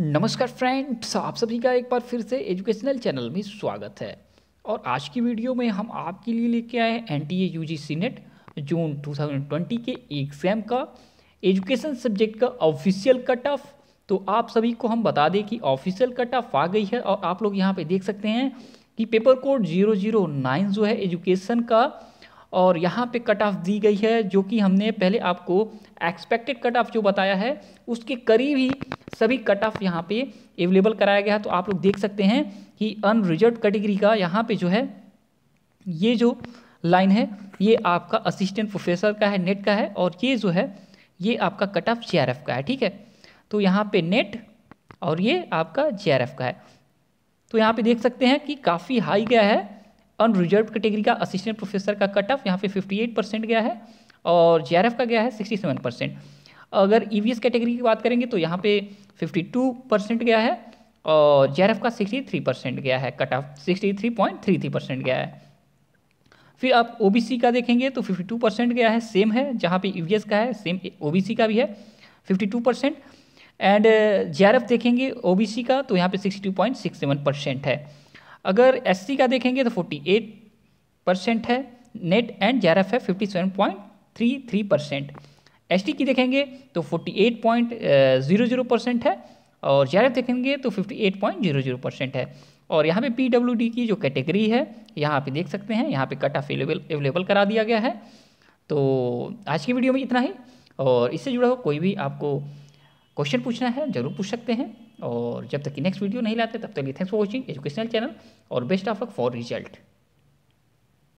नमस्कार फ्रेंड्स आप सभी का एक बार फिर से एजुकेशनल चैनल में स्वागत है और आज की वीडियो में हम आपके लिए लेके आए हैं N T A U G NET जून 2020 के एग्ज़ाम का एजुकेशन सब्जेक्ट का ऑफिशियल कट ऑफ तो आप सभी को हम बता दें कि ऑफिशियल कट ऑफ आ गई है और आप लोग यहाँ पे देख सकते हैं कि paper code zero zero nine जो है एजुकेशन का और यहाँ पे कट ऑफ दी गई है जो कि हमने पहले आपको एक्सपेक्टेड कट ऑफ जो बताया है उसके करीब ही सभी कट ऑफ यहाँ पे अवेलेबल कराया गया है तो आप लोग देख सकते हैं कि अनरिजर्व कैटेगरी का यहाँ पे जो है ये जो लाइन है ये आपका असिस्टेंट प्रोफेसर का है नेट का है और ये जो है ये आपका कट ऑफ जे का है ठीक है तो यहाँ पे नेट और ये आपका जे का है तो यहाँ पे देख सकते हैं कि काफ़ी हाई गया है अनरिजर्व कैटेगरी का असिस्टेंट प्रोफेसर का कट ऑफ यहाँ पे 58 परसेंट गया है और जे का गया है सिक्सटी सेवन परसेंट अगर ई e कैटेगरी की बात करेंगे तो यहाँ पे फिफ्टी टू परसेंट गया है और जे का सिक्सटी थ्री परसेंट गया है cut off sixty three point three three percent गया है फिर आप ओ का देखेंगे तो फिफ्टी टू परसेंट गया है सेम है जहाँ पे ई e का है सेम ओ का भी है fifty two percent and J देखेंगे ओ का तो यहाँ पे sixty two point six seven percent है अगर एस का देखेंगे तो फोर्टी एट परसेंट है नेट एंड जे है fifty seven point three three percent S की देखेंगे तो forty eight point zero zero percent है और जे देखेंगे तो fifty eight point zero zero percent है और यहाँ पे पी डब्ल्यू डी की जो कैटेगरी है यहाँ पे देख सकते हैं यहाँ पे कट ऑफ अवेलेबल करा दिया गया है तो आज की वीडियो में इतना ही और इससे जुड़ा हुआ कोई भी आपको क्वेश्चन पूछना है ज़रूर पूछ सकते हैं और जब तक कि नेक्स्ट वीडियो नहीं लाते तब तक लिए thanks for watching educational channel और best of luck for result